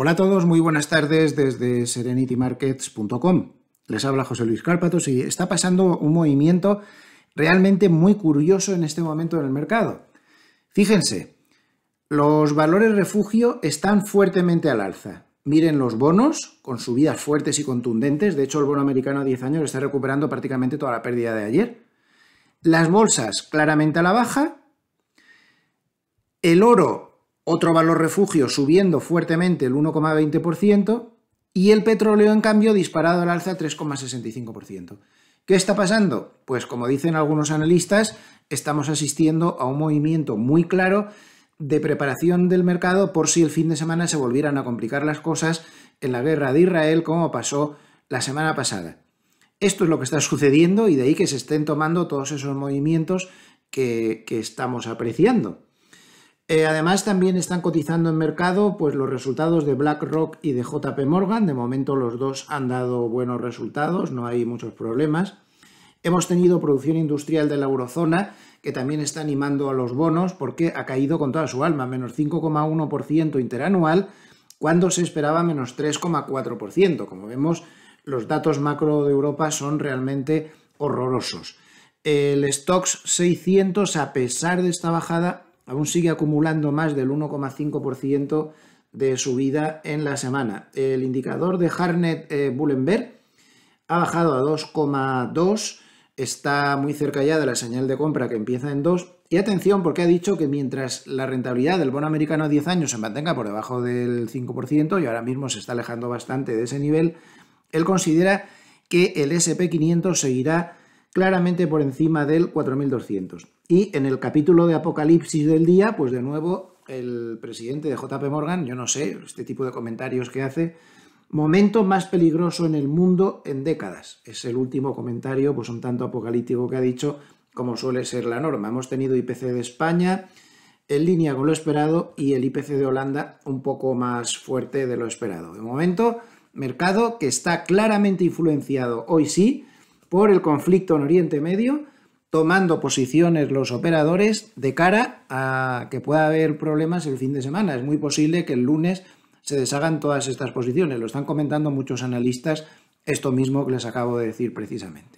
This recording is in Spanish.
Hola a todos, muy buenas tardes desde serenitymarkets.com. Les habla José Luis Cárpatos y está pasando un movimiento realmente muy curioso en este momento en el mercado. Fíjense, los valores refugio están fuertemente al alza. Miren los bonos, con subidas fuertes y contundentes. De hecho, el bono americano a 10 años está recuperando prácticamente toda la pérdida de ayer. Las bolsas claramente a la baja. El oro otro valor refugio subiendo fuertemente el 1,20% y el petróleo, en cambio, disparado al alza 3,65%. ¿Qué está pasando? Pues como dicen algunos analistas, estamos asistiendo a un movimiento muy claro de preparación del mercado por si el fin de semana se volvieran a complicar las cosas en la guerra de Israel como pasó la semana pasada. Esto es lo que está sucediendo y de ahí que se estén tomando todos esos movimientos que, que estamos apreciando. Eh, además, también están cotizando en mercado pues, los resultados de BlackRock y de JP Morgan. De momento los dos han dado buenos resultados, no hay muchos problemas. Hemos tenido producción industrial de la eurozona, que también está animando a los bonos porque ha caído con toda su alma, menos 5,1% interanual, cuando se esperaba menos 3,4%. Como vemos, los datos macro de Europa son realmente horrorosos. El Stocks 600, a pesar de esta bajada, aún sigue acumulando más del 1,5% de subida en la semana. El indicador de harnett eh, Bullenberg ha bajado a 2,2, está muy cerca ya de la señal de compra que empieza en 2. Y atención, porque ha dicho que mientras la rentabilidad del bono americano a 10 años se mantenga por debajo del 5%, y ahora mismo se está alejando bastante de ese nivel, él considera que el SP500 seguirá claramente por encima del 4200. Y en el capítulo de Apocalipsis del día, pues de nuevo el presidente de JP Morgan, yo no sé, este tipo de comentarios que hace, momento más peligroso en el mundo en décadas. Es el último comentario, pues un tanto apocalíptico que ha dicho, como suele ser la norma. Hemos tenido IPC de España en línea con lo esperado y el IPC de Holanda un poco más fuerte de lo esperado. De momento, mercado que está claramente influenciado hoy sí por el conflicto en Oriente Medio, tomando posiciones los operadores de cara a que pueda haber problemas el fin de semana. Es muy posible que el lunes se deshagan todas estas posiciones. Lo están comentando muchos analistas, esto mismo que les acabo de decir precisamente.